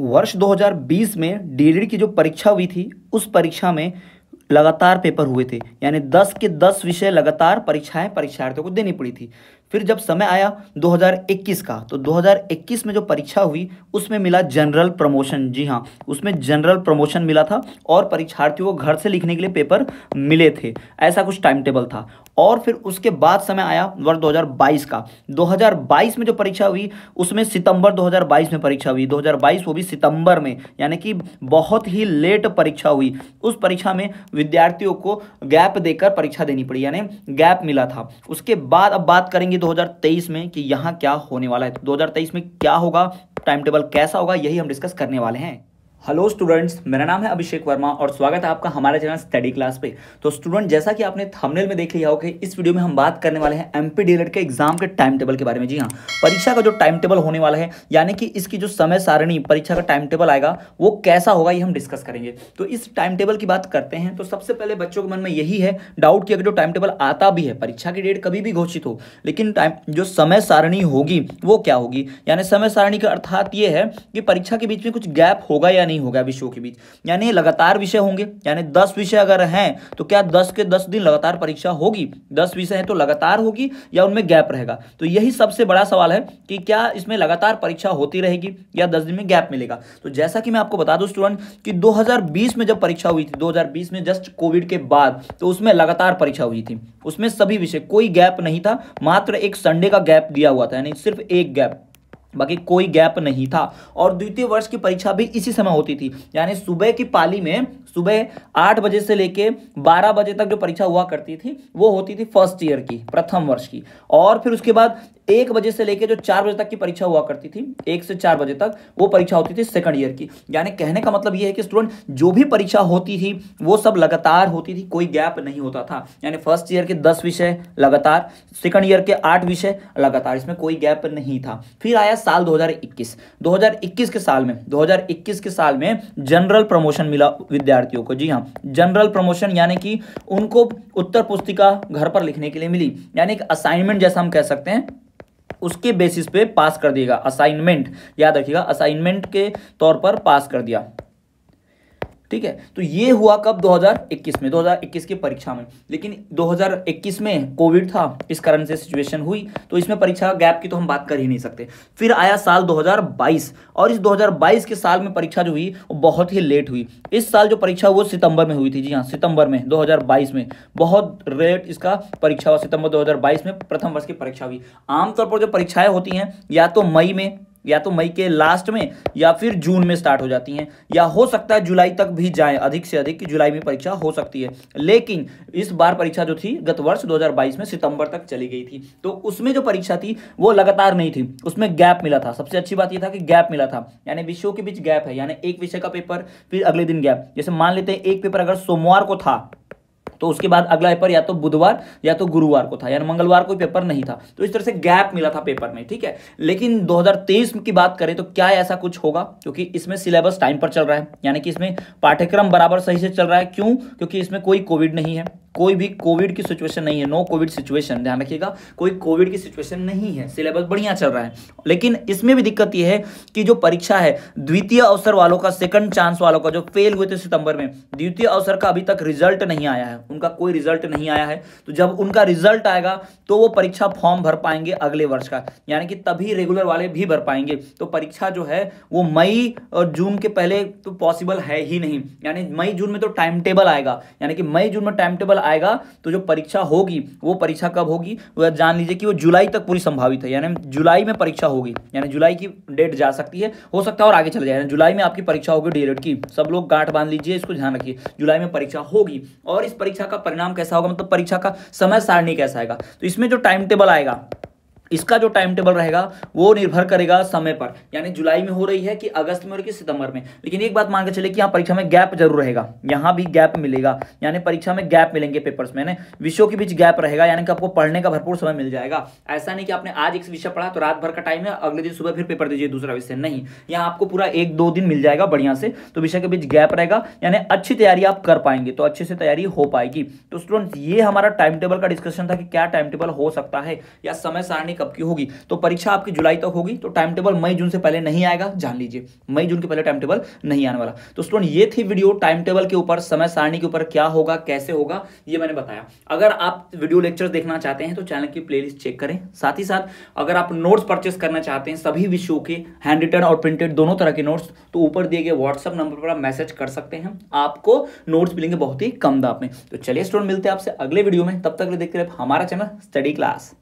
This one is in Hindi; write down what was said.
वर्ष 2020 में डी की जो परीक्षा हुई थी उस परीक्षा में लगातार पेपर हुए थे यानी 10 के 10 विषय लगातार परीक्षाएं परीक्षार्थियों को देनी पड़ी थी फिर जब समय आया 2021 का तो 2021 में जो परीक्षा हुई उसमें मिला जनरल प्रमोशन जी हाँ उसमें जनरल प्रमोशन मिला था और परीक्षार्थियों को घर से लिखने के लिए पेपर मिले थे ऐसा कुछ टाइम टेबल था और फिर उसके बाद समय आया वर्ष 2022 का 2022 में जो परीक्षा हुई उसमें सितंबर 2022 में परीक्षा हुई 2022 वो भी सितंबर में यानी कि बहुत ही लेट परीक्षा हुई उस परीक्षा में विद्यार्थियों को गैप देकर परीक्षा देनी पड़ी यानी गैप मिला था उसके बाद अब बात करेंगे 2023 में कि यहाँ क्या होने वाला है 2023 में क्या होगा टाइम टेबल कैसा होगा यही हम डिस्कस करने वाले हैं हेलो स्टूडेंट्स मेरा नाम है अभिषेक वर्मा और स्वागत है आपका हमारे चैनल स्टडी क्लास पे तो स्टूडेंट जैसा कि आपने थंबनेल में देख लिया हो कि इस वीडियो में हम बात करने वाले हैं एम के एग्जाम के टाइम टेबल के बारे में जी हाँ परीक्षा का जो टाइम टेबल होने वाला है यानी कि इसकी जो समय सारणी परीक्षा का टाइम टेबल आएगा वो कैसा होगा ये हम डिस्कस करेंगे तो इस टाइम टेबल की बात करते हैं तो सबसे पहले बच्चों के मन में यही है डाउट कि अगर जो टाइम टेबल आता भी है परीक्षा की डेट कभी भी घोषित हो लेकिन टाइम जो समय सारणी होगी वो क्या होगी यानी समय सारणी का अर्थात ये है कि परीक्षा के बीच में कुछ गैप होगा या या नहीं होगा विषयों के बीच यानी लगातार विषय होंगे यानी दस विषय अगर हैं तो क्या दस के दस दिन लगातार परीक्षा होगी दस विषय हैं तो लगातार होगी या उनमें गैप रहेगा तो यही सबसे बड़ा सवाल है कि क्या इसमें लगातार परीक्षा होती रहेगी या दस दिन में गैप मिलेगा तो जैसा कि मैं आपको बता दूँ स्टूडेंट कि दो में जब परीक्षा हुई थी दो में जस्ट कोविड के बाद तो उसमें लगातार परीक्षा हुई थी उसमें सभी विषय कोई गैप नहीं था मात्र एक संडे का गैप दिया हुआ था यानी सिर्फ एक गैप बाकी कोई गैप नहीं था और द्वितीय वर्ष की परीक्षा भी इसी समय होती थी यानी सुबह की पाली में सुबह आठ बजे से लेके बारह बजे तक जो परीक्षा हुआ करती थी वो होती थी फर्स्ट ईयर की प्रथम वर्ष की और फिर उसके बाद एक बजे से लेके जो चार बजे तक की परीक्षा हुआ करती थी एक से चार बजे तक वो परीक्षा होती थी सेकंड ईयर की यानी कहने का मतलब ये है कि स्टूडेंट जो भी परीक्षा होती थी वो सब लगातार होती थी कोई गैप नहीं होता था यानी फर्स्ट ईयर के दस विषय लगातार सेकंड ईयर के आठ विषय लगातार इसमें कोई गैप नहीं था फिर आया साल 2021 2021 के साल में 2021 के साल में जनरल प्रमोशन मिला विद्यार्थियों को जी हाँ जनरल प्रमोशन यानी कि उनको उत्तर पुस्तिका घर पर लिखने के लिए मिली यानी कि असाइनमेंट जैसा हम कह सकते हैं उसके बेसिस पे पास कर देगा असाइनमेंट याद रखिएगा असाइनमेंट के तौर पर पास कर दिया ठीक है तो ये हुआ कब 2021 में 2021 की परीक्षा में लेकिन 2021 में कोविड था इस कारण से सिचुएशन हुई तो इसमें परीक्षा गैप की तो हम बात कर ही नहीं सकते फिर आया साल 2022 और इस 2022 के साल में परीक्षा जो हुई वो बहुत ही लेट हुई इस साल जो परीक्षा वो सितंबर में हुई थी जी हाँ सितंबर में 2022 में बहुत रेट इसका परीक्षा हुआ सितंबर दो में प्रथम वर्ष की परीक्षा हुई आमतौर पर जो परीक्षाएं होती हैं या तो मई में या तो मई के लास्ट में या फिर जून में स्टार्ट हो जाती हैं या हो सकता है जुलाई तक भी जाएं अधिक से अधिक जुलाई में परीक्षा हो सकती है लेकिन इस बार परीक्षा जो थी गत वर्ष 2022 में सितंबर तक चली गई थी तो उसमें जो परीक्षा थी वो लगातार नहीं थी उसमें गैप मिला था सबसे अच्छी बात यह था कि गैप मिला था यानी विषयों के बीच गैप है यानी एक विषय का पेपर फिर अगले दिन गैप जैसे मान लेते हैं एक पेपर अगर सोमवार को था तो उसके बाद अगला पेपर या तो बुधवार या तो गुरुवार को था यानी मंगलवार को पेपर नहीं था तो इस तरह से गैप मिला था पेपर में ठीक है लेकिन 2023 की बात करें तो क्या ऐसा कुछ होगा क्योंकि इसमें सिलेबस टाइम पर चल रहा है यानी कि इसमें पाठ्यक्रम बराबर सही से चल रहा है क्यों क्योंकि इसमें कोई कोविड नहीं है कोई भी कोविड की सिचुएशन नहीं है नो कोविड सिचुएशन ध्यान रखिएगा कोई कोविड की सिचुएशन नहीं है सिलेबस बढ़िया चल रहा है लेकिन इसमें भी दिक्कत यह है कि जो परीक्षा है द्वितीय अवसर वालों का सेकंड चांस वालों का जो फेल हुए थे सितंबर में द्वितीय अवसर का अभी तक रिजल्ट नहीं आया है उनका कोई रिजल्ट नहीं आया है तो जब उनका रिजल्ट आएगा तो वो परीक्षा फॉर्म भर पाएंगे अगले वर्ष का यानी कि तभी रेगुलर वाले भी भर पाएंगे तो परीक्षा जो है वो मई और जून के पहले तो पॉसिबल है ही नहीं यानी मई जून में तो टाइम टेबल आएगा यानी कि मई जून में टाइम टेबल आएगा तो जो परीक्षा होगी वो परीक्षा कब होगी वह जान लीजिए कि वो जुलाई तक पूरी संभावित है यानी जुलाई में परीक्षा होगी यानी जुलाई की डेट जा सकती है हो सकता है और आगे चले जाए जुलाई में आपकी परीक्षा होगी डी की सब लोग गांठ बांध लीजिए इसको ध्यान रखिए जुलाई में परीक्षा होगी और इस परीक्षा का परिणाम कैसा होगा मतलब परीक्षा का समय सारणी कैसा आएगा तो इसमें जो टाइम टेबल आएगा इसका जो टाइम टेबल रहेगा वो निर्भर करेगा समय पर यानी जुलाई में हो रही है कि अगस्त में और कि सितंबर में लेकिन एक बात मान के चले कि यहाँ परीक्षा में गैप जरूर रहेगा यहाँ भी गैप मिलेगा यानी परीक्षा में गैप मिलेंगे पेपर्स में यानी विषयों के बीच गैप रहेगा यानी कि आपको पढ़ने का भरपूर समय मिल जाएगा ऐसा नहीं कि आपने आज एक विषय पढ़ा तो रात भर का टाइम है अगले दिन सुबह फिर पेपर दीजिए दूसरा विषय नहीं यहाँ आपको पूरा एक दो दिन मिल जाएगा बढ़िया से तो विषय के बीच गैप रहेगा यानी अच्छी तैयारी आप कर पाएंगे तो अच्छे से तैयारी हो पाएगी तो स्टूडेंट ये हमारा टाइम टेबल का डिस्कशन था कि क्या टाइम टेबल हो सकता है या समय सारणी कब की होगी तो परीक्षा आपकी जुलाई तक तो होगी तो टाइम टेबल मई जून से पहले नहीं आएगा जान लीजिए मई जून के पहले टाइम टेबल नहीं आने वाला तो स्टूडेंट ये थी वीडियो टाइम टेबल के ऊपर समय सारणी के ऊपर क्या होगा कैसे होगा ये मैंने बताया अगर आप वीडियो लेक्चर देखना चाहते हैं तो चैनल की प्ले चेक करें साथ ही साथ अगर आप नोट्स परचेस करना चाहते हैं सभी विषयों के हैंड रिटर्न और प्रिंटेड दोनों तरह के नोट्स तो ऊपर दिए गए व्हाट्सअप नंबर पर आप मैसेज कर सकते हैं आपको नोट्स मिलेंगे बहुत ही कम दाम में तो चलिए स्टूडेंट मिलते हैं आपसे अगले वीडियो में तब तक देखते रहे हमारा चैनल स्टडी क्लास